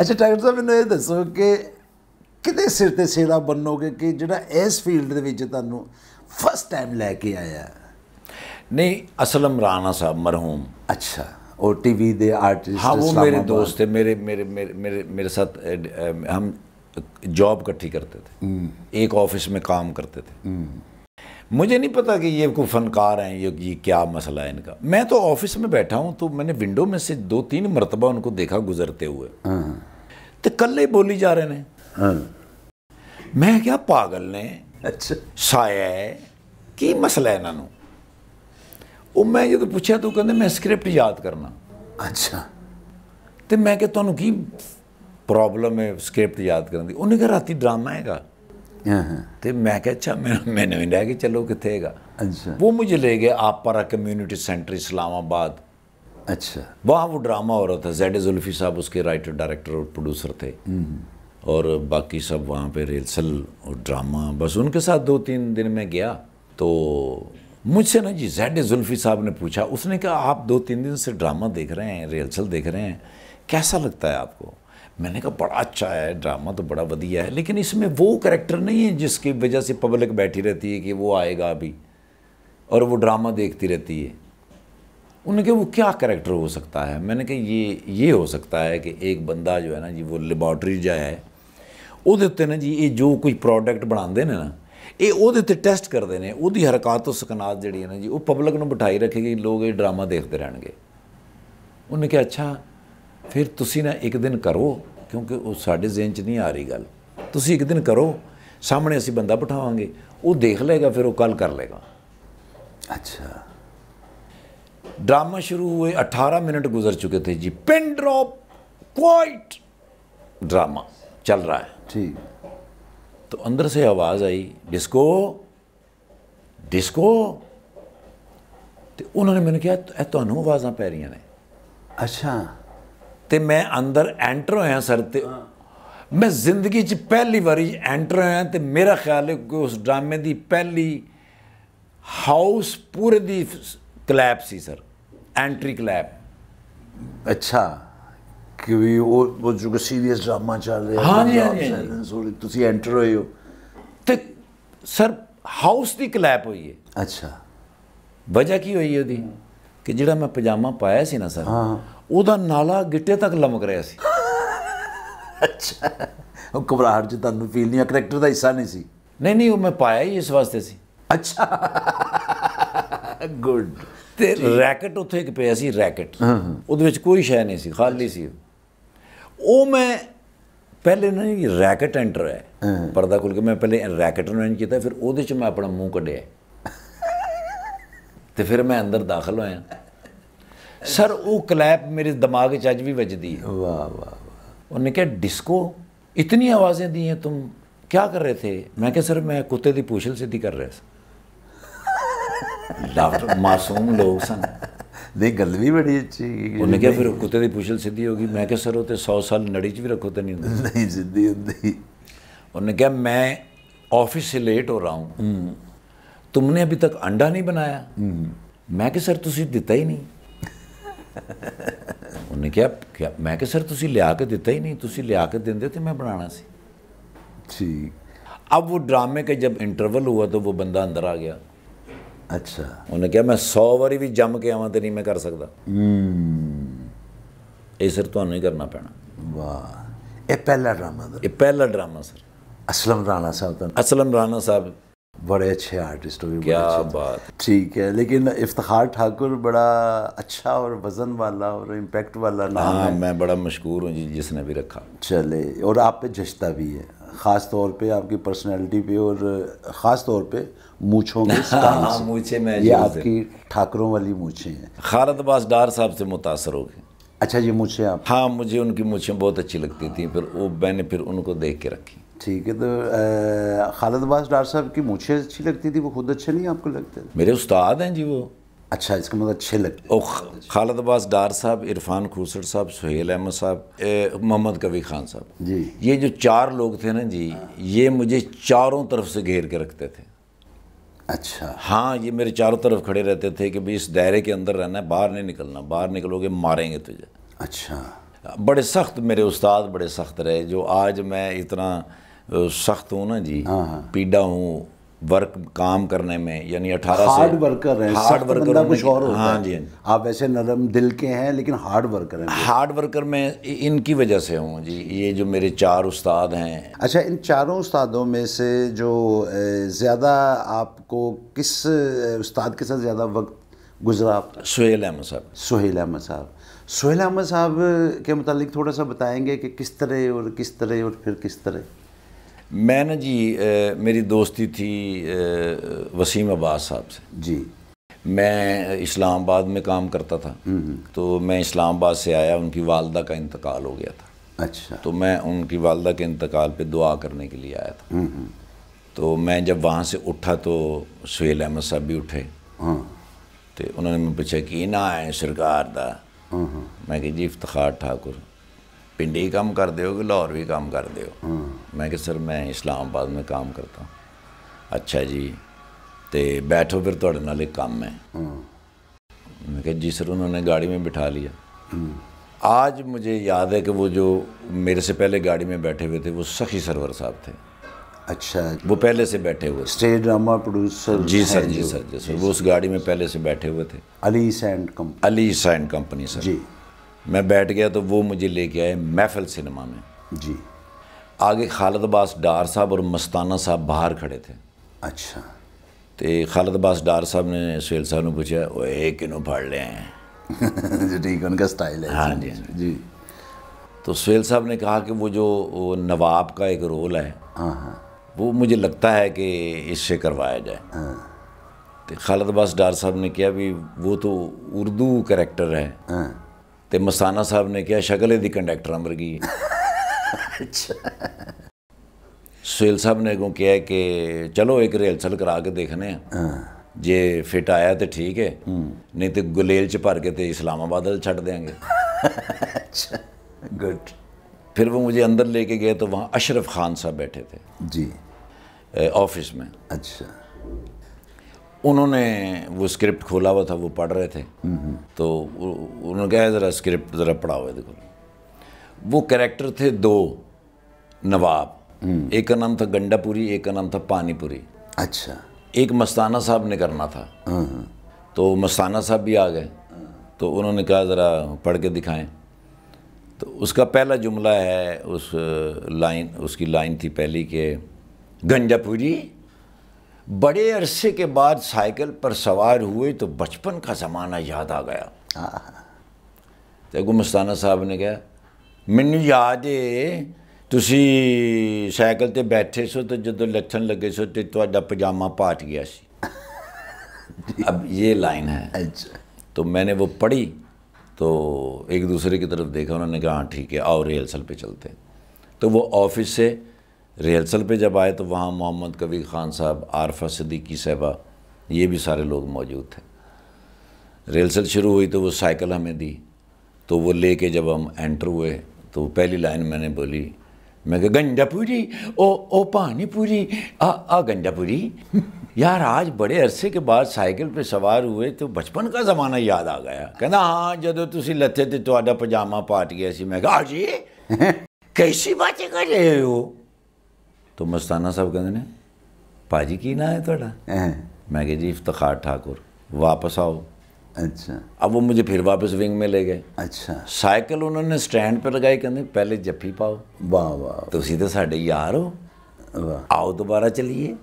ਅੱਛਾ ਡਾਕਟਰ ਸਾਹਿਬ ਮੈਨੂੰ ਇਹ ਦੱਸੋ ਕਿ ਕਿਤੇ ਸਿਰ ਤੇ ਸੇੜਾ ਬੰਨੋਗੇ ਕਿ ਜਿਹੜਾ ਇਸ ਫੀਲਡ ਦੇ ਵਿੱਚ ਤੁਹਾਨੂੰ ਫਸਟ ਟਾਈਮ ਲੈ ਕੇ ਆਇਆ ਨਹੀਂ ਅਸਲਮ ਰਾਣਾ ਸਾਹਿਬ ਮਰਹੂਮ ਅੱਛਾ ओ टीवी दे आर्टिस्ट हाँ वो मेरे दोस्त थे मेरे मेरे मेरे मेरे मेरे साथ ए, ए, हम जॉब इकट्ठी करते थे एक ऑफिस में काम करते थे मुझे नहीं पता कि ये कोई फ़नकार हैं ये ये क्या मसला है इनका मैं तो ऑफिस में बैठा हूँ तो मैंने विंडो में से दो तीन मरतबा उनको देखा गुजरते हुए हाँ। तो कल बोली जा रहे ने हाँ। मैं क्या पागल ने अच्छा साया है की मसला है ਇਹਨਾਂ ਨੂੰ ਉਹ ਮੈਂ ਜਦੋਂ ਪੁੱਛਿਆ ਤੂੰ ਕਹਿੰਦੇ ਮੈਂ ਸਕ੍ਰਿਪਟ ਯਾਦ ਕਰਨਾ ਅੱਛਾ ਤੇ ਮੈਂ प्रॉब्लम है स्क्रिप्ट याद ਹੈ ਸਕ੍ਰਿਪਟ ਯਾਦ ਕਰਨ ਦੀ ਉਹਨੇ ਕਿਹਾ हाँ, हाँ। तो मैं ਮੈਂ ਕਿਹਾ ਅੱਛਾ ਮੈਨੂੰ ਹੀ ਲੈ ਕੇ ਚੱਲੋ ਕਿੱਥੇ ਹੈਗਾ ਅੱਛਾ ਉਹ ਮੈਨੂੰ ਲੈ ਗਏ आपरा कम्युनिटी सेंटर इस्लामाबाद अच्छा वहाँ वो ड्रामा हो रहा था जैड जुल्फी साहब उसके राइटर डायरेक्टर और प्रोड्यूसर थे हम्म। और बाकी सब वहाँ पे रिहर्सल और ड्रामा बस उनके साथ दो तीन दिन में गया तो मुझसे ना जी जैड जुल्फी साहब ने पूछा उसने कहा आप दो तीन दिन से ड्रामा देख रहे हैं रिहर्सल देख रहे हैं कैसा लगता है आपको मैंने कहा बड़ा अच्छा है ड्रामा तो बड़ा वधिया है लेकिन इसमें वो करेक्टर नहीं है जिसकी वजह से पब्लिक बैठी रहती है कि वो आएगा अभी और वो ड्रामा देखती रहती है उन्होंने कहा वो क्या करेक्टर हो सकता है मैंने कहा ये ये हो सकता है कि एक बंदा जो है ना जी वो लेबॉरटरी जाए है वो ਉੱਤੇ जी ये जो ਜੋ प्रोडक्ट बनाते हैं ना ये ਇਹ ਉਹਦੇ ਤੇ ਟੈਸਟ ਕਰਦੇ ਨੇ सकनात जी ਤੋਂ ਸਕਨਾਤ जी ਹੈ ਨਾ ਜੀ ਉਹ ਪਬਲਿਕ ਨੂੰ ਬਿਠਾਈ ਰੱਖੇਗੀ ਲੋਕ ਇਹ ਡਰਾਮਾ ਦੇਖਦੇ ਰਹਿਣਗੇ फिर ਤੁਸੀਂ ना एक दिन करो क्योंकि ਉਹ ਸਾਡੇ ਜ਼ਿਹਨ 'ਚ ਨਹੀਂ ਆ ਰਹੀ ਗੱਲ ਤੁਸੀਂ ਇੱਕ ਦਿਨ ਕਰੋ ਸਾਹਮਣੇ ਅਸੀਂ ਬੰਦਾ ਬਿਠਾਵਾਂਗੇ ਉਹ ਦੇਖ ਲਏਗਾ ਫਿਰ ਉਹ ਕੱਲ ਕਰ अच्छा ड्रामा शुरू हुए अठारह मिनट गुजर चुके थे जी पिन ड्रॉप क्वाइट ड्रामा चल रहा है ठीक तो अंदर से आवाज आई डिस्को डिस्को तो उन्होंने मैंने कहा तो आवाज़ा पै रही ने अच्छा ਤੇ ਮੈਂ ਅੰਦਰ ਐਂਟਰ ਹੋਇਆ ਸਰ ਤੇ ਮੈਂ ਜ਼ਿੰਦਗੀ 'ਚ ਪਹਿਲੀ ਵਾਰੀ ਐਂਟਰ ਹੋਇਆ ਤੇ ਮੇਰਾ ਖਿਆਲ ਹੈ ਕਿ ਉਸ ਡਰਾਮੇ ਦੀ ਪਹਿਲੀ ਹਾਊਸ ਪੂਰੇ ਦੀ ਕਲੈਪ ਸੀ ਸਰ ਐਂਟਰੀ ਕਲੈਪ ਅੱਛਾ ਕਿ ਵੀ ਉਹ ਉਹ ਜੋ ਸੀਰੀਅਸ ਡਰਾਮਾ ਚੱਲ ਰਿਹਾ ਹਾਂ ਜੀ ਹਾਂ ਜੀ ਤੁਸੀਂ ਐਂਟਰ ਹੋਏ ਹੋ ਤੇ ਸਰ ਹਾਊਸ ਦੀ ਕਲੈਪ ਹੋਈ ਹੈ ਅੱਛਾ ਵਜ੍ਹਾ ਕੀ ਹੋਈ ਉਹਦੀ ਕਿ ਜਿਹੜਾ ਮੈਂ ਪਜਾਮਾ ਪਾਇਆ ਸੀ ਨਾ ਸਰ ਹਾਂ ਉਹਦਾ ਨਾਲਾ ਗਿੱਟੇ ਤੱਕ ਲਮਕ ਰਿਹਾ ਸੀ ਅੱਛਾ ਉਹ ਹਰ ਜੀ ਤੁਹਾਨੂੰ ਫੀਲ ਨਹੀਂ ਆ ਕਰੈਕਟਰ ਦਾ ਹਿੱਸਾ ਨਹੀਂ ਸੀ ਨਹੀਂ ਨਹੀਂ ਉਹ ਮੈਂ ਪਾਇਆ ਹੀ ਇਸ ਵਾਸਤੇ ਸੀ ਅੱਛਾ ਗੁੱਡ ਤੇ ਰੈਕਟ ਉੱਥੇ ਇੱਕ ਪਿਆ ਸੀ ਰੈਕਟ ਉਹਦੇ ਵਿੱਚ ਕੋਈ ਸ਼ੈ ਨਹੀਂ ਸੀ ਖਾਲੀ ਸੀ ਉਹ ਮੈਂ ਪਹਿਲੇ ਨਾ ਇਹ ਰੈਕਟ ਐਂਟਰ ਹੈ ਪਰਦਾ ਖੁੱਲ ਕੇ ਮੈਂ ਪਹਿਲੇ ਰੈਕਟ ਨੂੰ ਐਂਟਰ ਕੀਤਾ ਫਿਰ ਉਹਦੇ ਚ ਮੈਂ ਆਪਣਾ ਮੂੰਹ ਕੱਢਿਆ ਤੇ ਫਿਰ ਮੈਂ ਅੰਦਰ ਦਾਖਲ ਹੋਇਆ सर वो कलैप मेरे दिमाग अज भी बजती वाह उन्हें क्या डिस्को इतनी आवाजें दी हैं तुम क्या कर रहे थे मैं क्या सर मैं कुत्ते की पूछल सिद्धि कर रहे मासूम लोग सन नहीं गल भी बड़ी अच्छी उन्हें क्या फिर कुत्ते की पूछल सिद्धी होगी मैं क्या सर वो सौ साल नड़ी च भी रखो तो नहीं होंगे नहीं सिद्धी होंगी उन्हें क्या मैं ऑफिस से लेट हो रहा हूँ हम्म। तुमने अभी तक अंडा नहीं बनाया हम्म। मैं क्या सर तुम दिता ही नहीं ਉਹਨੇ ਕਿਹਾ ਕਿ ਮੈਂ ਕਿ ਸਰ ਤੁਸੀਂ ਲਿਆ ਕੇ ਦਿੱਤਾ ਹੀ ਨਹੀਂ ਤੁਸੀਂ ਲਿਆ ਕੇ ਦਿੰਦੇ ਤੇ ਮੈਂ ਬਣਾਣਾ ਸੀ ਠੀਕ ਅਬ ਉਹ ਡਰਾਮੇ ਕੇ ਜਬ ਇੰਟਰਵਲ ਹੋਇਆ ਤਾਂ ਉਹ ਬੰਦਾ ਅੰਦਰ ਆ ਗਿਆ ਅੱਛਾ ਉਹਨੇ ਕਿਹਾ ਮੈਂ 100 ਵਾਰੀ ਵੀ ਜੰਮ ਕੇ ਆਵਾਂ ਤੇ ਨਹੀਂ ਮੈਂ ਕਰ ਸਕਦਾ ਇਹ ਸਰ ਤੁਹਾਨੂੰ ਹੀ ਕਰਨਾ ਪੈਣਾ ਵਾਹ ਇਹ ਪਹਿਲਾ ਡਰਾਮਾ ਇਹ ਪਹਿਲਾ ਡਰਾਮਾ ਸਰ ਅਸਲਮ ਰਾਣਾ ਸਾਹਿਬ ਦਾ ਅਸਲਮ ਰਾਣਾ ਸਾਹਿਬ बड़े अच्छे आर्टिस्ट हो क्या बात ठीक है लेकिन इफ्तार ठाकुर बड़ा अच्छा और वज़न वाला और इम्पैक्ट वाला नाम हाँ, है मैं बड़ा मशहूर हूँ जी जिसने भी रखा चले और आप पे जश्ता भी है ख़ास तौर पे आपकी पर्सनालिटी पे और ख़ास तौर पे मूछों में हाँ, मूछे में ये आपकी ठाकरों वाली मूछे हैं खारत अब्बास डार साहब से मुतासर हो गए अच्छा ये मूछे आप हाँ मुझे उनकी मूछे बहुत अच्छी लगती थी फिर वो मैंने फिर उनको देख के रखी ठीक है तो खालद अब्बास डार साहब की मुझे अच्छी लगती थी वो खुद अच्छे नहीं आपको लगते मेरे उस्ताद हैं जी वो अच्छा इसका मतलब अच्छे लगते ओ खालद अब्बास डार साहब इरफान खूसर साहब सुहेल अहमद साहब मोहम्मद कवी खान साहब जी ये जो चार लोग थे ना जी ये मुझे चारों तरफ से घेर के रखते थे अच्छा हाँ ये मेरे चारों तरफ खड़े रहते थे कि भाई इस दायरे के अंदर रहना है बाहर नहीं निकलना बाहर निकलोगे मारेंगे तुझे अच्छा बड़े सख्त मेरे उस्ताद बड़े सख्त रहे जो आज मैं इतना सख्त हूँ ना जी हाँ, हाँ। पीड़ा हूँ वर्क काम करने में यानी अठारह हार्ड वर्कर हैं हार्ड वर्कर कुछ और होता हाँ, हाँ जी आप ऐसे नरम दिल के हैं लेकिन हार्ड वर्कर हैं हार्ड वर्कर में इनकी वजह से हूँ जी ये जो मेरे चार उस्ताद हैं अच्छा इन चारों उस्तादों में से जो ज़्यादा आपको किस उस्ताद के साथ ज़्यादा वक्त गुजरा सुहेल अहमद साहब सुहेल अहमद साहब सुहेल अहमद साहब के मतलब थोड़ा सा बताएंगे कि किस तरह और किस तरह और फिर किस तरह मैं ना जी ए, मेरी दोस्ती थी ए, वसीम अब्बास साहब से जी मैं इस्लामाबाद में काम करता था हम्म, हम्म। तो मैं इस्लामाबाद से आया उनकी वालदा का इंतकाल हो गया था अच्छा तो मैं उनकी वालदा के इंतकाल पे दुआ करने के लिए आया था हम्म, तो मैं जब वहाँ से उठा तो सुहेल अहमद साहब भी उठे हाँ। तो उन्होंने मैं पूछा कि ना आए सरकार दा हाँ, हाँ। मैं कि जी इफ्तार ठाकुर पिंडी काम कर हो कि लाहौर भी काम कर हो हाँ। मैं कि सर मैं इस्लामाबाद में काम करता हूँ अच्छा जी तो बैठो फिर थोड़े नाल एक काम है हाँ। मैं क्या जी सर उन्होंने गाड़ी में बिठा लिया हाँ। आज मुझे याद है कि वो जो मेरे से पहले गाड़ी में बैठे हुए थे वो सखी सरवर साहब थे अच्छा वो पहले से बैठे हुए स्टेज ड्रामा प्रोड्यूसर जी सर जी सर जी सर वो उस गाड़ी में पहले से बैठे हुए थे Ali sand company Ali sand company sir जी मैं बैठ गया तो वो मुझे लेके आए महफिल सिनेमा में जी आगे खालिद अब्बास डार साहब और मस्ताना साहब बाहर खड़े थे अच्छा तो खालिद अब्बास डार साहब ने सुहेल साहब ने पूछा वो एक किनों फाड़ ले हैं ठीक उनका स्टाइल है हाँ, हाँ जी जी तो सुहेल साहब ने कहा कि वो जो नवाब का एक रोल है हाँ, हाँ वो मुझे लगता है कि इससे करवाया जाए तो खालिद अब्बास डार साहब ने किया भी वो तो उर्दू करेक्टर है हाँ तो मसाना साहब ने कहा शक्ल यदि कंडक्टर वर्गी सुल साहब ने अगों कहा कि चलो एक रिहर्सल करा के देखने हाँ। जे फिट आया तो ठीक है हम्म। नहीं तो गुलेल च भर के तो इस्लामाबाद छड़ देंगे गुड अच्छा, फिर वो मुझे अंदर लेके गए तो वहाँ अशरफ खान साहब बैठे थे जी ऑफिस में अच्छा उन्होंने वो स्क्रिप्ट खोला हुआ था वो पढ़ रहे थे तो उन्होंने कहा ज़रा स्क्रिप्ट ज़रा पढ़ा हुआ देखो वो कैरेक्टर थे दो नवाब एक का नाम था गंडापुरी एक का नाम था पानीपुरी अच्छा एक मस्ताना साहब ने करना था तो मस्ताना साहब भी आ गए तो उन्होंने कहा ज़रा पढ़ के दिखाएं तो उसका पहला जुमला है उस लाइन उसकी लाइन थी पहली के गंजापुरी बड़े अरसे के बाद साइकिल पर सवार हुए तो बचपन का ज़माना याद आ गया हाँ। देखो मस्ताना साहब ने कहा मैनू याद है ती साइकिल बैठे सो तो ਤੇ ਜਦੋਂ लगे सो तो ਤੇ ਤੁਹਾਡਾ ਪਜਾਮਾ ਪਾਟ ਗਿਆ अब ये लाइन है अच्छा तो मैंने वो पढ़ी तो एक दूसरे की तरफ देखा उन्होंने कहा हाँ ठीक है आओ रिहर्सल पे चलते तो वो ऑफिस से रिहर्सल पे जब आए तो वहाँ मोहम्मद कबीर ख़ान साहब आरफा सदीकी साहबा ये भी सारे लोग मौजूद थे रिहर्सल शुरू हुई तो वो साइकिल हमें दी तो वो ले के जब हम एंटर हुए तो पहली लाइन मैंने बोली मैं कह गंजापुरी ओ ओ पानी पूरी आ आ गंजापुरी यार आज बड़े अरसे के बाद साइकिल पे सवार हुए तो बचपन का ज़माना याद आ गया कहना हाँ जो तुम लथे थे तो पजामा पाट गया सी मैं कहा हाँ जी कैसी बातें कर रहे हो तो मस्ताना साहब कहते हैं भाजी की ना है थोड़ा मैं कह जी इफ्तार ठाकुर वापस आओ अच्छा अब वो मुझे फिर वापस विंग में ले गए अच्छा साइकिल उन्होंने स्टैंड पर लगाई कहते पहले जफ्फी पाओ वाह वाह तो सी तो साढ़े यार हो आओ दोबारा चलिए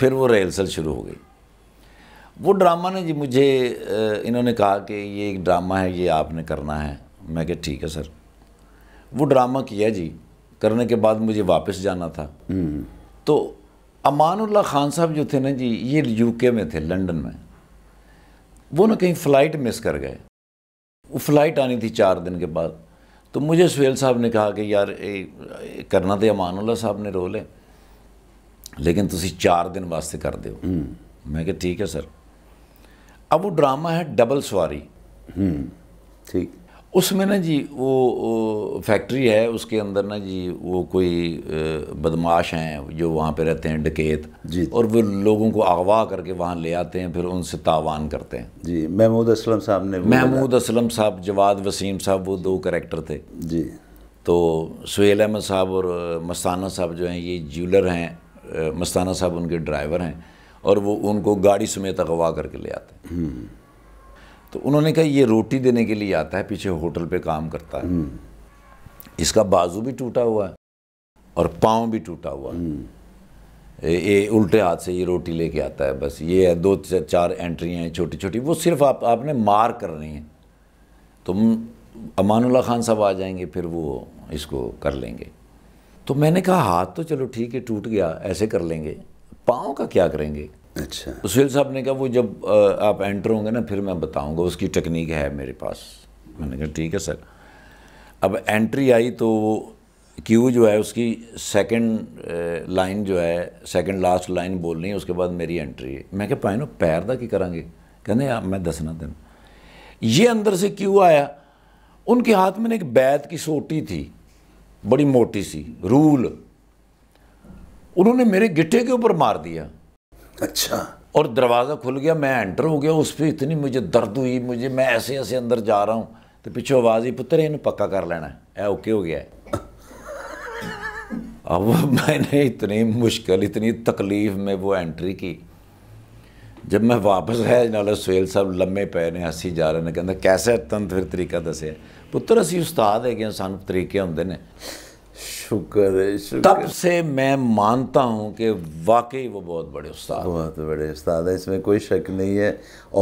फिर वो रिहर्सल शुरू हो गई वो ड्रामा ने जी मुझे इन्होंने कहा कि ये एक ड्रामा है ये आपने करना है मैं क्या ठीक है सर वो ड्रामा किया जी करने के बाद मुझे वापस जाना था हम्म। तो अमानुल्ला खान साहब जो थे ना जी ये यूके में थे लंदन में वो ना कहीं फ़्लाइट मिस कर गए वो फ्लाइट आनी थी चार दिन के बाद तो मुझे सुहेल साहब ने कहा कि यार ए, ए, करना तो अमानुल्ला साहब ने रोल है लेकिन तुम चार दिन वास्ते कर दो हम्म। मैं क्या ठीक है सर अब वो ड्रामा है डबल सवारी हम्म। ठीक उसमें ना जी वो, वो फैक्ट्री है उसके अंदर ना जी वो कोई बदमाश हैं जो वहाँ पे रहते हैं डकेत जी और वो लोगों को अगवा करके वहाँ ले आते हैं फिर उनसे तावान करते हैं जी महमूद असलम साहब ने महमूद असलम साहब जवाद वसीम साहब वो दो करेक्टर थे जी तो सुहेल अहमद साहब और मस्ताना साहब जो हैं ये ज्वेलर हैं मस्ताना साहब उनके ड्राइवर हैं और वो उनको गाड़ी समेत अगवा करके ले आते हैं हम्म। तो उन्होंने कहा ये रोटी देने के लिए आता है पीछे होटल पे काम करता है हम्म। इसका बाजू भी टूटा हुआ है और पाँव भी टूटा हुआ है ये हम्म। उल्टे हाथ से ये रोटी लेके आता है बस ये है दो चार एंट्रियाँ हैं छोटी छोटी वो सिर्फ आप आपने मार करनी है तुम तो अमानुल्ला खान साहब आ जाएंगे फिर वो इसको कर लेंगे तो मैंने कहा हाथ तो चलो ठीक है टूट गया ऐसे कर लेंगे पाँव का क्या करेंगे अच्छा सुहेल साहब ने कहा वो जब आप एंटर होंगे ना फिर मैं बताऊंगा उसकी टेक्निक है मेरे पास मैंने कहा ठीक है सर अब एंट्री आई तो क्यू जो है उसकी सेकंड लाइन जो है सेकंड लास्ट लाइन बोलनी है उसके बाद मेरी एंट्री है मैं क्या पाए ना पैर का की करांगे कहने आप मैं दसना दिन ये अंदर से क्यू आया उनके हाथ में एक बैत की सोटी थी बड़ी मोटी सी रूल उन्होंने मेरे गिट्टे के ऊपर मार दिया अच्छा और दरवाज़ा खुल गया मैं एंटर हो गया उस पर इतनी मुझे दर्द हुई मुझे मैं ऐसे ऐसे अंदर जा रहा हूँ तो ਪਿੱਛੋਂ ਆਵਾਜ਼ ਹੀ ਪੁੱਤਰ ਇਹਨੂੰ ਪੱਕਾ ਕਰ ਲੈਣਾ ਐ ਓਕੇ ਹੋ ਗਿਆ अब मैंने इतनी मुश्किल इतनी तकलीफ में वो एंट्री की जब मैं वापस ਆਇਆ ਨਾਲੇ ਸੁਹੇਲ ਸਾਹਿਬ ਲੰਮੇ ਪਏ ਨੇ ਹੱਸੀ ਜਾ ਰਹੇ ਨੇ ਕਹਿੰਦਾ ਕੈਸਾ ਤੰਤ ਫਿਰ ਤਰੀਕਾ ਦੱਸਿਆ ਪੁੱਤਰ ਅਸੀਂ ਉਸਤਾਦ ਹੈਗੇ ਸਾਨੂੰ ਤਰੀਕੇ ਹੁੰਦੇ ਨੇ शुक्र है शुक्र तब से मैं मानता हूँ कि वाकई वो बहुत बड़े उस्ताद बहुत बड़े उस्ताद है इसमें कोई शक नहीं है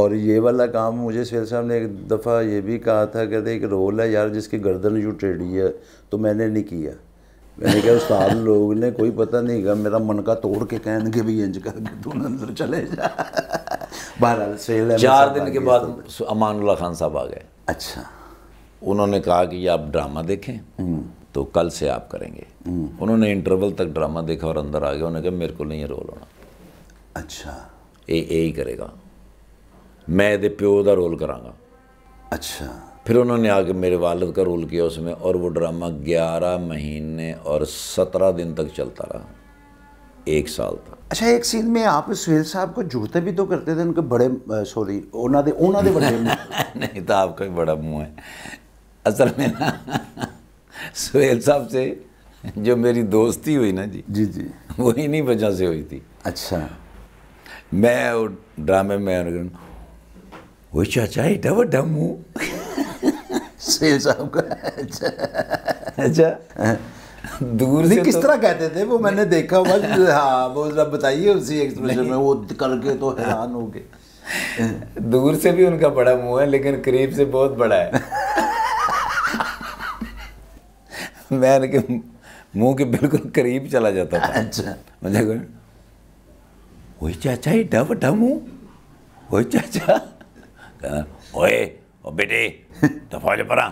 और ये वाला काम मुझे सैल साहब ने एक दफ़ा ये भी कहा था कहते एक रोल है यार जिसकी गर्दन यू टेढ़ी है तो मैंने नहीं किया मैंने कहा उस्ताद लोग ने कोई पता नहीं कहा मेरा मन का तोड़ के कहन के भी इंज करके तू अंदर चले जा बहरहाल सहेल चार दिन के बाद अमानुल्ला खान साहब आ गए अच्छा उन्होंने कहा कि आप ड्रामा देखें हम्म। तो कल से आप करेंगे उन्होंने इंटरवल तक ड्रामा देखा और अंदर आ गया उन्होंने कहा मेरे को नहीं रोल होना अच्छा ए ए ही करेगा मैं ये प्यो का रोल कराँगा अच्छा फिर उन्होंने आके मेरे वालद का रोल किया उसमें और वो ड्रामा ग्यारह महीने और सत्रह दिन तक चलता रहा एक साल तक अच्छा एक सीन में आप सुहेल साहब को जूते भी तो करते थे उनके बड़े सॉरी उन्होंने ਦੇ ਉਹਨਾਂ ਦੇ ਬੜੇ ਨਹੀਂ ਤਾਂ ਆਪਕਾ ਹੀ ਬੜਾ ਮੂੰਹ ਹੈ तो सुहेल साहब से जो मेरी दोस्ती हुई ना जी जी जी वो इन्हीं वजह से हुई थी अच्छा मैं और ड्रामे में वो चाचा ही डब डम हूँ सुहेल साहब का अच्छा अच्छा दूर से किस तो, तरह कहते थे वो मैंने देखा बस हाँ वो जरा बताइए उसी एक्सप्रेशन में वो करके तो हैरान हो गए दूर से भी उनका बड़ा मुंह है लेकिन करीब से बहुत बड़ा है मैं के मुंह के बिल्कुल करीब चला जाता था अच्छा मुझे वही चाचा ही डब डम हूँ वही चाचा ओए ओ बेटे दफा जो परा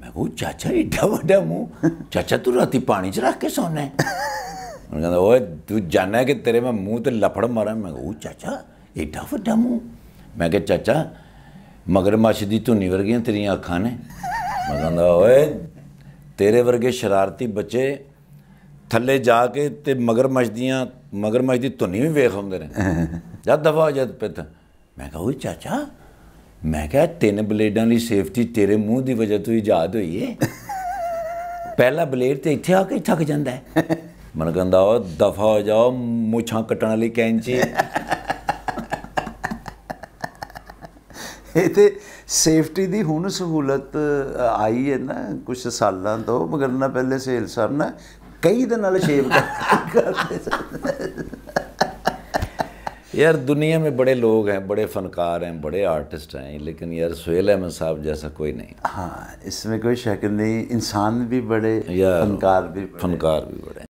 मैं कहूँ चाचा ही डब डम हूँ चाचा तू राती पानी च रख के सोने उन्होंने कहता ओए तू जाना कि तेरे मैं मुंह तो लफड़ मारा मैं कहूँ चाचा ये डब डम हूँ मैं कह चाचा मगरमच्छ की धुनी वर्गिया तेरिया अखा ने मैं कहता ओए ਤੇਰੇ ਵਰਗੇ ਸ਼ਰਾਰਤੀ ਬੱਚੇ ਥੱਲੇ ਜਾ ਕੇ ਤੇ ਮਗਰਮੱਛ ਦੀਆਂ ਮਗਰਮੱਛ ਦੀ ਧੁਨੀ ਵੀ ਵੇਖ ਹੁੰਦੇ ਨੇ ਜਦ ਦਫਾ ਜਦ ਪਿੱਤ ਮੈਂ ਕਹੂ ਚਾਚਾ ਮੈਂ ਕਿਹਾ ਤਿੰਨ ਬਲੇਡਾਂ ਦੀ ਸੇਫਟੀ ਤੇਰੇ ਮੂੰਹ ਦੀ ਵਜ੍ਹਾ ਤੋਂ ਇਜਾਦ ਹੋਈ ਏ ਪਹਿਲਾ ਬਲੇਡ ਤੇ ਇੱਥੇ ਆ ਕੇ ਥੱਕ ਜਾਂਦਾ ਮਨ ਕਹਿੰਦਾ ਉਹ ਦਫਾ ਹੋ ਜਾਓ ਮੁੱਛਾਂ ਕੱਟਣ ਵਾਲੀ ਕੈਂਚੀ ये सेफ्टी की हूँ सहूलत आई है ना कुछ साल तो मगर ना पहले सेल साहब ना कई दिन शेव यार दुनिया में बड़े लोग हैं बड़े फनकार हैं बड़े आर्टिस्ट हैं लेकिन यार सुहेल अहमद साहब जैसा कोई नहीं हाँ इसमें कोई शक नहीं इंसान भी बड़े फनकार भी फनकार भी बड़े